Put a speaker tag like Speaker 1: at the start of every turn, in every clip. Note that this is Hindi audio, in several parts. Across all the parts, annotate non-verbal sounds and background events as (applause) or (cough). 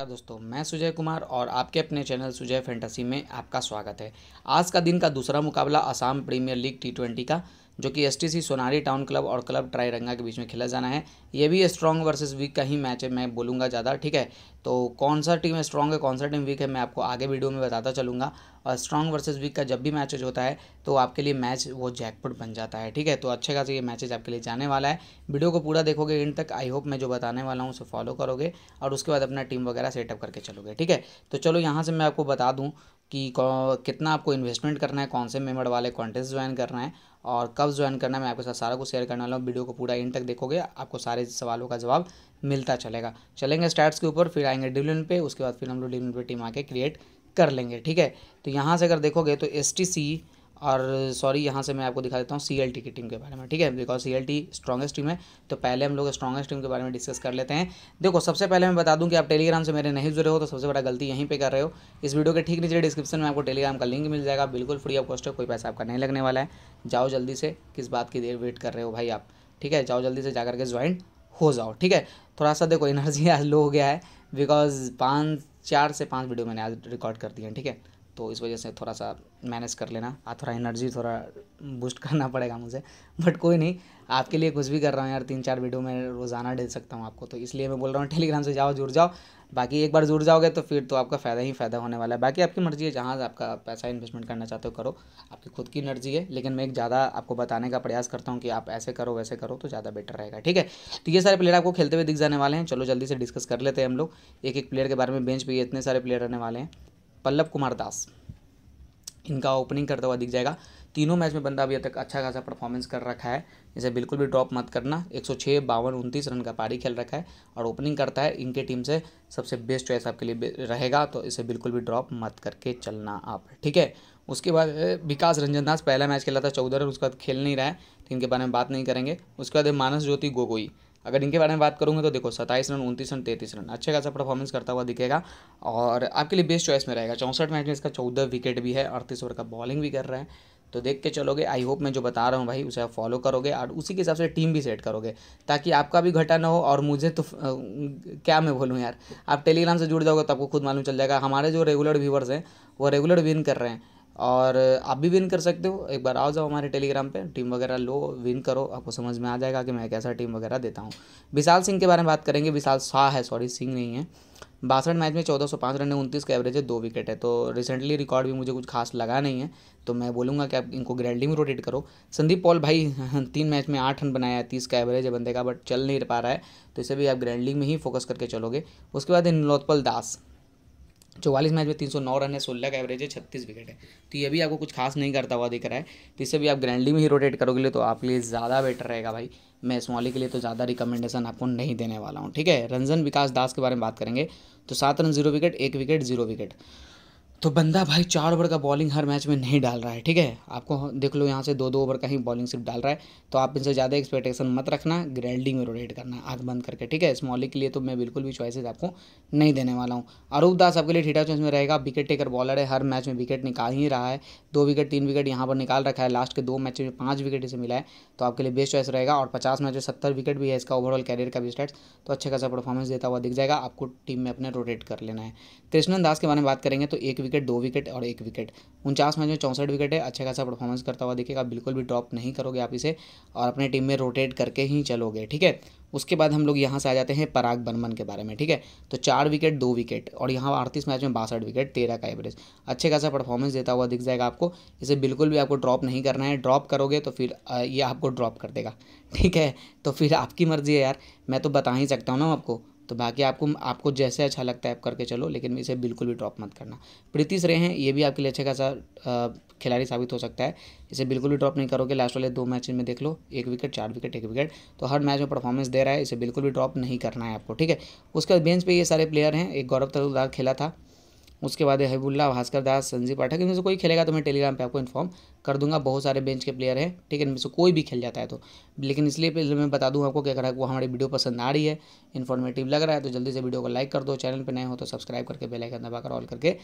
Speaker 1: नमस्कार दोस्तों मैं सुजय कुमार और आपके अपने चैनल सुजय फैंटेसी में आपका स्वागत है आज का दिन का दूसरा मुकाबला Assam premier league T twenty का जो कि एसटीसी सोनारी टाउन क्लब और क्लब ट्राईरंगा के बीच में खेला जाना है ये भी स्ट्रॉन्ग वर्सेस वीक का ही मैच है मैं बोलूँगा ज़्यादा ठीक है तो कौन सा टीम स्ट्रॉन्ग है कौन सा टीम वीक है मैं आपको आगे वीडियो में बताता चलूँगा और स्ट्रॉन्ग वर्सेज वीक का जब भी मैचेज होता है तो आपके लिए मैच वो जैकपुट बन जाता है ठीक है तो अच्छे खासे ये मैचेज आपके लिए जाने वाला है वीडियो को पूरा देखोगे एंड तक आई होप मैं जो बताने वाला हूँ उसे फॉलो करोगे और उसके बाद अपना टीम वगैरह सेटअप करके चलोगे ठीक है तो चलो यहाँ से मैं आपको बता दूँ कि कितना आपको इन्वेस्टमेंट करना है कौन से मेम्बर वाले कॉन्टेस्ट ज्वाइन करना है और कब ज्वाइन करना है मैं आपके साथ सारा कुछ शेयर करने वाला हूँ वीडियो को पूरा इन तक देखोगे आपको सारे सवालों का जवाब मिलता चलेगा चलेंगे स्टार्ट्स के ऊपर फिर आएंगे डिविलन पे उसके बाद फिर हम लोग डिविजन पे टीम आके क्रिएट कर लेंगे ठीक है तो यहाँ से अगर देखोगे तो एस टी सी और सॉरी यहाँ से मैं आपको दिखा देता हूँ सी एल टी की टीम के बारे में ठीक है because C L T strongest team है तो पहले हम लोग स्ट्रॉगेस्ट टीम के बारे में डिस्कस कर लेते हैं देखो सबसे पहले मैं बता दूँ कि आप टेलीग्राम से मेरे नहीं जुड़े हो तो सबसे बड़ा गलती यहीं पर कर रहे हो इस वीडियो के ठीक नीचे डिस्क्रिप्शन में आपको टेलीग्राम का लिंक मिल जाएगा बिल्कुल फ्री ऑफ कॉस्ट है कोई पैसा आपका नहीं लगने वाला है जाओ जल्दी से किस बात की देर वेट कर रहे हो भाई आप ठीक है जाओ जल्दी से जा करके ज्वाइन हो जाओ ठीक है थोड़ा सा देखो एनर्जी आज लो हो गया है बिकॉज पाँच चार से पाँच वीडियो मैंने आज रिकॉर्ड कर दिए हैं ठीक है तो इस वजह से थोड़ा सा मैनेज कर लेना आ हाँ, थोड़ा एनर्जी थोड़ा बूस्ट (laughs) करना पड़ेगा मुझे बट कोई नहीं आपके लिए कुछ भी कर रहा हूँ यार तीन चार वीडियो में रोज़ाना दे सकता हूँ आपको तो इसलिए मैं बोल रहा हूँ टेलीग्राम से जाओ जुड़ जाओ बाकी एक बार जुड़ जाओगे तो फिर तो आपका फ़ायदा ही फ़ायदा होने वाला है बाकी आपकी मर्ज़ी है जहाँ आपका पैसा इन्वेस्टमेंट करना चाहते हो करो आपकी खुद की एनर्जी है लेकिन मैं एक ज़्यादा आपको बताने का प्रयास करता हूँ कि आप ऐसे करो वैसे करो तो ज़्यादा बेटर रहेगा ठीक है तो ये सारे प्लेयर आपको खेलते हुए दिख जाने वाले हैं चलो जल्दी से डिस्कस कर लेते हैं हम लोग एक एक प्लेयर के बारे में बेंच पर इतने सारे प्लेयर रहने वाले हैं पल्लव कुमार दास इनका ओपनिंग करता हुआ दिख जाएगा तीनों मैच में बंदा अभी तक अच्छा खासा परफॉर्मेंस कर रखा है इसे बिल्कुल भी ड्रॉप मत करना एक सौ छः बावन उनतीस रन का पारी खेल रखा है और ओपनिंग करता है इनके टीम से सबसे बेस्ट चॉइस आपके लिए रहेगा तो इसे बिल्कुल भी ड्रॉप मत करके चलना आप ठीक है उसके बाद विकास रंजन दास पहला मैच खेला था चौदह रन उसके बाद खेल नहीं रहा है तो इनके बारे में बात नहीं करेंगे उसके बाद मानस ज्योति गोगोई अगर इनके बारे में बात करूँगा तो देखो सत्ताईस रन उनतीस रन तैंतीस रन अच्छे खासा परफॉर्मेंस करता हुआ दिखेगा और आपके लिए बेस्ट चॉइस में रहेगा चौंसठ मैच में इसका चौदह विकेट भी है अड़तीस ओवर का बॉलिंग भी कर रहा है तो देख के चलोगे आई होप मैं जो बता रहा हूँ भाई उसे आप फॉलो करोगे और उसी के हिसाब से टीम भी सेट करोगे ताकि आपका भी घटा ना हो और मुझे तो आ, क्या मैं बोलूँ यार आप टेलीग्राम से जुड़ जाओगे तो आपको खुद मालूम चल जाएगा हमारे जो रेगुलर व्यूवर्स हैं वो रेगुलर विन कर रहे हैं और आप भी विन कर सकते हो एक बार आओ जाओ हमारे टेलीग्राम पे टीम वगैरह लो विन करो आपको समझ में आ जाएगा कि मैं कैसा टीम वगैरह देता हूँ विशाल सिंह के बारे में बात करेंगे विशाल शाह है सॉरी सिंह नहीं है बासठ मैच में चौदह सौ पाँच रन है उनतीस का एवरेज है दो विकेट है तो रिसेंटली रिकॉर्ड भी मुझे कुछ खास लगा नहीं है तो मैं बोलूँगा कि आप इनको ग्रैंडली में रोटेट करो संदीप पॉल भाई (laughs) तीन मैच में आठ रन बनाया है तीस का एवरेज है बंदे का बट चल नहीं पा रहा है तो इसे भी आप ग्रैंडली में ही फोकस करके चलोगे उसके बाद इन दास चौवालीस मैच में तीन सौ नौ रन है सोलह का एवरेज है छत्तीस विकेट है तो ये भी आपको कुछ खास नहीं करता हुआ दिख रहा है तो इससे भी आप ग्रैंडली में ही रोटेट करोगे तो आपके लिए ज़्यादा बेटर रहेगा भाई मैं स्मॉली के लिए तो ज़्यादा रिकमेंडेशन आपको नहीं देने वाला हूँ ठीक है रंजन विकास दास के बारे में बात करेंगे तो सात रन जीरो विकेट एक विकेट जीरो विकेट तो बंदा भाई चार ओवर का बॉलिंग हर मैच में नहीं डाल रहा है ठीक है आपको देख लो यहाँ से दो दो ओवर का ही बॉलिंग सिर्फ डाल रहा है तो आप इनसे ज़्यादा एक्सपेक्टेशन मत रखना ग्रेल्डिंग में रोटेट करना आग बंद करके ठीक है स्मॉली के लिए तो मैं बिल्कुल भी चॉइसेस आपको नहीं देने वाला हूँ अरूप दास आपके लिए ठीठा चॉइस में रहेगा विकेट टेकर बॉलर है हर मैच में विकेट निकाल ही रहा है दो विकेट तीन विकेट यहाँ पर निकाल रखा है लास्ट के दो मैच में पाँच विकेट इसे मिला है तो आपके लिए बेस्ट चॉइस रहेगा और पचास मैच में सत्तर विकेट भी है इसका ओवरऑल कैरियर का भी स्टेट्स तो अच्छा खासा परफॉर्मेंस देता हुआ दिख जाएगा आपको टीम में अपने रोटेट कर लेना है कृष्णन दास के बारे में बात करेंगे तो एक विकेट दो विकेट और एक विकेट उनचास मैच में चौंसठ विकेट है अच्छा खासा परफॉर्मेंस करता हुआ देखिएगा बिल्कुल भी ड्रॉप नहीं करोगे आप इसे और अपने टीम में रोटेट करके ही चलोगे ठीक है उसके बाद हम लोग यहाँ से आ जाते हैं पराग बर्मन के बारे में ठीक है तो चार विकेट दो विकेट और यहाँ अड़तीस मैच में बासठ विकेट तेरह का एवरेज अच्छे खासा परफॉर्मेंस देता हुआ दिख जाएगा आपको इसे बिल्कुल भी आपको ड्रॉप नहीं करना है ड्रॉप करोगे तो फिर ये आपको ड्रॉप कर देगा ठीक है तो फिर आपकी मर्ज़ी है यार मैं तो बता ही सकता हूँ ना आपको तो बाकी आपको आपको जैसे अच्छा लगता है आप करके चलो लेकिन इसे बिल्कुल भी ड्रॉप मत करना प्रीति श्रेय हैं ये भी आपके लिए अच्छा खासा खिलाड़ी साबित हो सकता है इसे बिल्कुल भी ड्रॉप नहीं करोगे लास्ट वाले दो मैच में देख लो एक विकेट चार विकेट एक विकेट तो हर मैच में परफॉर्मेंस दे रहा है इसे बिल्कुल भी ड्रॉप नहीं करना है आपको ठीक है उसके बाद बेंच पर ये सारे प्लेयर हैं एक गौरव तलुदार खेला था उसके बाद हैबुल्ला भास्कर दास संजीव पाठक इनमें से कोई खेलेगा तो मैं टेलीग्राम पे आपको इन्फॉर्म कर दूंगा बहुत सारे बेंच के प्लेयर हैं ठीक है इनमें से कोई भी खेल जाता है तो लेकिन इसलिए मैं बता दूँ आपको कि अगर वो हमारी वीडियो पसंद आ रही है इन्फॉर्मेटिव लग रहा है तो जल्दी से वीडियो को लाइक कर दो चैनल पर नए हो तो सब्सक्राइब करके बेलाइकन दबाकर ऑल करके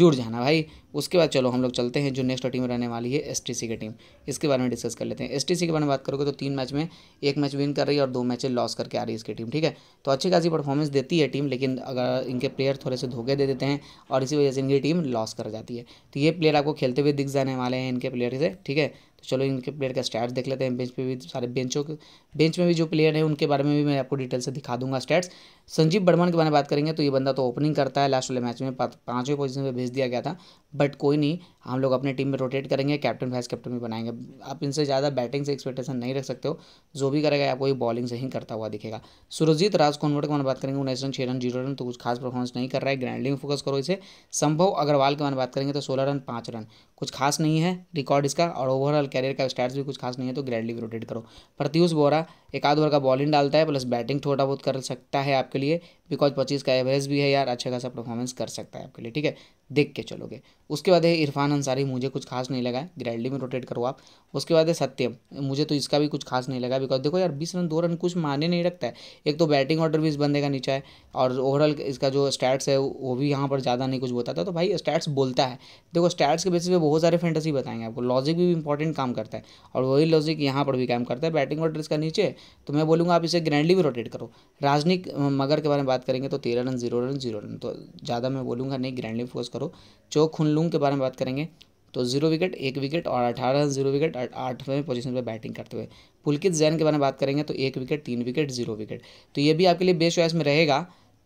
Speaker 1: जुड़ जाना भाई उसके बाद चलो हम लोग चलते हैं जो नेक्स्ट टीम रहने वाली है एस की टीम इसके बारे में डिस्कस कर लेते हैं एस के बारे में बात करोगे तो तीन मैच में एक मैच विन कर रही है और दो मैचें लॉस करके आ रही है इसकी टीम ठीक है तो अच्छी खासी परफॉर्मेंस देती है टीम लेकिन अगर इनके प्लेयर थोड़े से धोखे दे देते हैं और और इसी वजह से इनकी टीम लॉस कर जाती है तो ये प्लेयर आपको खेलते हुए दिख जाने वाले हैं इनके प्लेयर से ठीक है तो चलो इनके प्लेयर का स्टैट्स देख लेते हैं बेंच पे भी सारे बेंचों के बेंच में भी जो प्लेयर हैं उनके बारे में भी मैं आपको डिटेल से दिखा दूंगा स्टैट्स संजीव बर्मन के बारे में बात करेंगे तो ये बंदा तो ओपनिंग करता है लास्ट वाले मैच में पाँचवें पोजिशन पर भेज दिया गया था बट कोई नहीं हम लोग अपने टीम में रोटेट करेंगे कैप्टन वाइस कैप्टन भी बनाएंगे आप इनसे ज़्यादा बैटिंग से एक्सपेक्टेशन नहीं रख सकते हो जो भी करेगा आपको ये बॉलिंग से ही करता हुआ दिखेगा सुरजीत राज कॉन्वर्ट के बारे में बात करेंगे उन्नीस रन छः रन जीरो रन तो कुछ खास परफॉर्मेंस नहीं कर रहा है ग्रैंडली में फोकस करो इसे संभव अग्रवाल के बारे में बात करेंगे तो सोलह रन पाँच रन कुछ खास नहीं है रिकॉर्ड इसका और ओवरऑल कैरियर का स्टार्ट भी कुछ खास नहीं है तो ग्रेडली रोटेट करो प्रत्यूष बोरा एक आध ओवर का बॉलिंग डालता है प्लस बैटिंग थोड़ा बहुत कर सकता है आपके लिए बिकॉज पच्चीस का एवरेज भी है यार अच्छा खासा परफॉर्मेंस कर सकता है आपके लिए ठीक है देख के चलोगे उसके बाद है इरफान अंसारी मुझे कुछ खास नहीं लगा है ग्रैंडली में रोटेट करो आप उसके बाद है सत्यम मुझे तो इसका भी कुछ खास नहीं लगा बिकॉज देखो यार बीस रन दो रन कुछ माने नहीं रखता है एक तो बैटिंग ऑर्डर भी इस बंदे का नीचा है और ओवरऑल इसका जो स्टैट्स है वो भी यहाँ पर ज़्यादा नहीं कुछ बोलता था तो भाई स्टैट्स बोलता है देखो स्टैट्स के बेसिस पे बहुत सारे फैंटेसी बताएंगे आपको लॉजिक भी इंपॉर्टेंट काम करता है और वही लॉजिक यहाँ पर भी काम करता है बैटिंग ऑर्डर इसका नीचे तो मैं बोलूँगा आप इसे ग्रैंडली भी रोटेट करो राजनिक मगर के बारे में बात करेंगे तो तेरह run zero run zero run तो ज़्यादा मैं बोलूँगा नहीं ग्रैंडली फोर्स करो चो खुन लूंग के बारे में बात करेंगे तो जीरो विकेट एक विकेट और अठारह रन जीरो विकेट आठवें पोजीशन पे बैटिंग करते हुए पुलकित जैन के बारे में बात करेंगे तो एक विकेट तीन विकेट जीरो विकेट तो ये भी आपके लिए बेस्ट चॉइस में रहेगा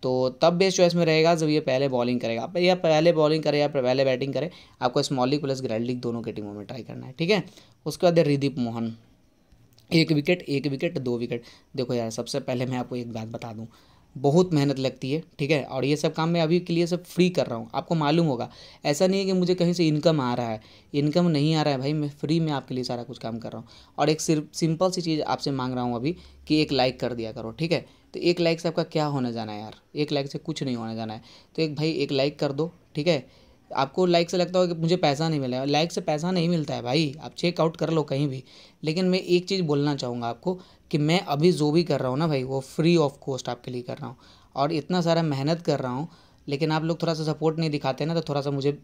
Speaker 1: तो तब बेस्ट चॉइस में रहेगा जब ये पहले बॉलिंग करेगा आप या पहले बॉलिंग करे या पहले बैटिंग करे आपको small league plus grand league दोनों के टीमों में ट्राई करना है ठीक है उसके बाद है रिदीप मोहन एक विकेट एक विकेट दो विकेट देखो यार सबसे पहले मैं आपको एक बात बता दूँ बहुत मेहनत लगती है ठीक है और ये सब काम मैं अभी के लिए सब फ्री कर रहा हूँ आपको मालूम होगा ऐसा नहीं है कि मुझे कहीं से इनकम आ रहा है इनकम नहीं आ रहा है भाई मैं फ्री में आपके लिए सारा कुछ काम कर रहा हूँ और एक सिर्फ सिंपल सी चीज़ आपसे मांग रहा हूँ अभी कि एक लाइक कर दिया करो ठीक है तो एक लाइक से आपका क्या होना जाना है यार एक लाइक से कुछ नहीं होना जाना है तो एक भाई एक लाइक कर दो ठीक है आपको लाइक से लगता होगा कि मुझे पैसा नहीं मिला लाइक से पैसा नहीं मिलता है भाई आप चेकआउट कर लो कहीं भी लेकिन मैं एक चीज़ बोलना चाहूँगा आपको कि मैं अभी जो भी कर रहा हूँ ना भाई वो फ्री ऑफ कॉस्ट आपके लिए कर रहा हूँ और इतना सारा मेहनत कर रहा हूँ लेकिन आप लोग थोड़ा सा सपोर्ट नहीं दिखाते ना तो थोड़ा सा मुझे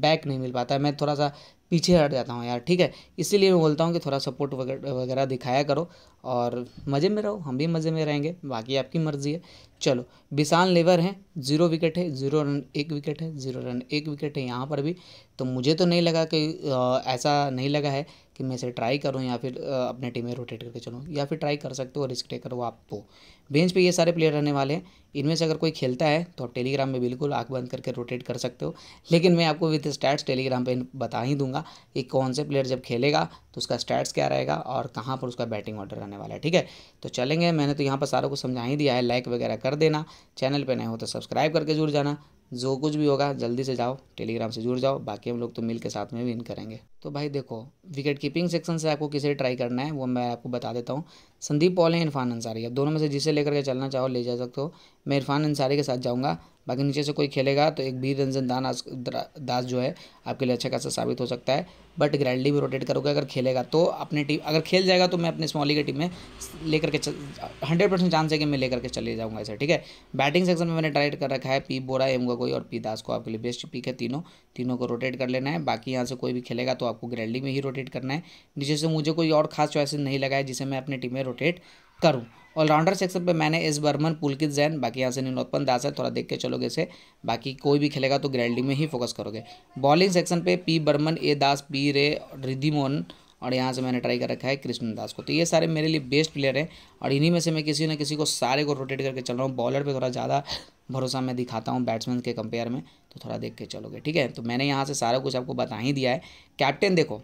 Speaker 1: बैक नहीं मिल पाता है मैं थोड़ा सा पीछे हट जाता हूँ यार ठीक है इसीलिए मैं बोलता हूँ कि थोड़ा सपोर्ट वगैरह दिखाया करो और मज़े में रहो हम भी मज़े में रहेंगे बाकी आपकी मर्ज़ी है चलो विशाल लेवर हैं जीरो विकेट है जीरो रन एक विकेट है जीरो रन एक विकेट है यहाँ पर भी तो मुझे तो नहीं लगा कि ऐसा नहीं लगा है कि मैं इसे ट्राई करूँ या फिर अपने टीम में रोटेट करके चलूँ या फिर ट्राई कर सकते हो रिस्क टेकर हो आप तो बेंच पे ये सारे प्लेयर रहने वाले हैं इनमें से अगर कोई खेलता है तो आप टेलीग्राम में बिल्कुल आँख बंद करके रोटेट कर सकते हो लेकिन मैं आपको विद स्टैट्स टेलीग्राम पर बता ही दूंगा कि कौन से प्लेयर जब खेलेगा तो उसका स्टैट्स क्या रहेगा और कहाँ पर उसका बैटिंग ऑर्डर रहने वाला है ठीक है तो चलेंगे मैंने तो यहाँ पर सारों को समझा ही दिया है लाइक वगैरह कर देना चैनल पर नहीं हो तो सब्सक्राइब करके जुड़ जाना जो कुछ भी होगा जल्दी से जाओ टेलीग्राम से जुड़ जाओ बाकी हम लोग तो मिल के साथ में विन करेंगे तो भाई देखो विकेट कीपिंग सेक्शन से आपको किसे ट्राई करना है वो मैं आपको बता देता हूँ संदीप पॉल है इरफान अंसारी अब दोनों में से जिसे लेकर के चलना चाहो ले जा सकते हो मैं इरफान अंसारी के साथ जाऊँगा बाकी नीचे से कोई खेलेगा तो एक भी रंजन दास दास जो है आपके लिए अच्छा खासा साबित हो सकता है बट ग्रैंडली भी रोटेट करोगे अगर खेलेगा तो अपने टीम अगर खेल जाएगा तो मैं अपने स्मॉली की टीम में लेकर के हंड्रेड परसेंट चांस है कि मैं लेकर के चले जाऊँगा ऐसे ठीक है बैटिंग सेक्शन में मैंने ट्राई कर रखा है पी बोरा एम गोई और पी दास को आपके लिए बेस्ट पिक है तीनों तीनों को रोटेट कर लेना है बाकी यहाँ से कोई भी खेलेगा तो आपको ग्रैंडली में ही रोटेट करना है नीचे से मुझे कोई और खास चॉइस नहीं लगा है जिसे मैं अपनी टीम में रोटेट करूँ ऑलराउंडर सेक्शन पे मैंने एस बर्मन पुलकित जैन बाकी यहाँ से निनोत्पन दास है थोड़ा देख के चलोगे इसे बाकी कोई भी खेलेगा तो ग्रैंडी में ही फोकस करोगे बॉलिंग सेक्शन पे P Burman A Das P Ray Ridhi Mohan और यहाँ से मैंने ट्राई कर रखा है कृष्ण दास को तो ये सारे मेरे लिए बेस्ट प्लेयर हैं और इन्हीं में से मैं किसी न किसी को सारे को रोटेट करके चल रहा हूँ बॉलर पर थोड़ा ज़्यादा भरोसा मैं दिखाता हूँ बैट्समैन के कंपेयर में तो थोड़ा देख के चलोगे ठीक है तो मैंने यहाँ से सारा कुछ आपको बता ही दिया है कैप्टन देखो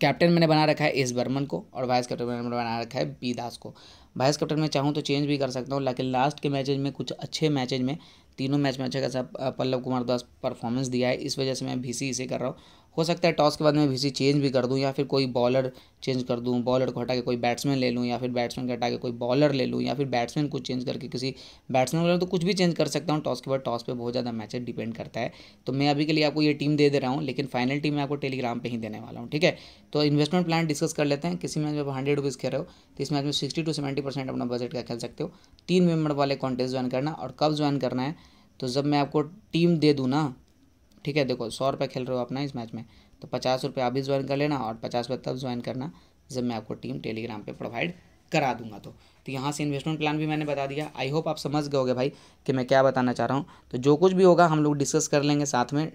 Speaker 1: कैप्टन मैंने बना रखा है एस बर्मन को और वाइस कैप्टन मैंने बना रखा है बी दास को वाइस कैप्टन मैं चाहूँ तो चेंज भी कर सकता हूँ लेकिन लास्ट के मैचेज में कुछ अच्छे मैचेज में तीनों मैच में अच्छा खासा पल्लव कुमार दास परफॉर्मेंस दिया है इस वजह से मैं भी इसे e कर रहा हूँ हो सकता है टॉस के बाद मैं वीसी चेंज भी कर दूँ या फिर कोई बॉलर चेंज कर दूँ बॉलर को हटा के कोई बैट्समैन ले लूँ या फिर बैट्समैन को हटा के कोई बॉलर ले लूँ या फिर बैट्समैन को चेंज करके किसी बैट्समैन को ले तो कुछ भी चेंज कर सकता हूँ टॉस के बाद टॉस पर बहुत ज़्यादा मैचेज डिपेंड करता है तो मैं अभी के लिए आपको ये टीम दे दे रहा हूँ लेकिन फाइनल टीम मैं आपको टेलीग्राम पर ही देने वाला हूँ ठीक है तो इन्वेस्टमेंट प्लान डिस्कस कर लेते हैं किसी मैच में आप हंड्रेड रुपीज़ खेल रहे हो तो इस मैच में सिक्सटी टू सेवेंटी परसेंट अपना बजट का खेल सकते हो तीन मेम्बर वाले कॉन्टेस्ट ज्वाइन करना और कब ज्वाइन करना है तो जब मैं आपको टीम दे दूँ ना ठीक है देखो सौ रुपये खेल रहे हो अपना इस मैच में तो पचास रुपये आप भी ज्वाइन कर लेना और पचास रुपये तब ज्वाइन करना जब मैं आपको टीम टेलीग्राम पे प्रोवाइड करा दूंगा तो तो यहाँ से इन्वेस्टमेंट प्लान भी मैंने बता दिया आई होप आप समझ गए होगे भाई कि मैं क्या बताना चाह रहा हूँ तो जो कुछ भी होगा हम लोग डिस्कस कर लेंगे साथ में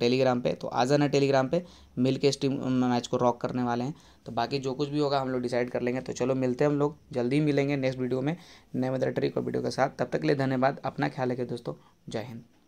Speaker 1: टेलीग्राम पे तो आ जाना टेलीग्राम पे मिल के इस टीम मैच को रॉक करने वाले हैं तो बाकी जो कुछ भी होगा हम लोग डिसाइड कर लेंगे तो चलो मिलते हैं हम लोग जल्दी मिलेंगे नेक्स्ट वीडियो में नए मदर ट्रिक और वीडियो के साथ तब तक के लिए धन्यवाद अपना ख्याल रखें दोस्तों जय हिंद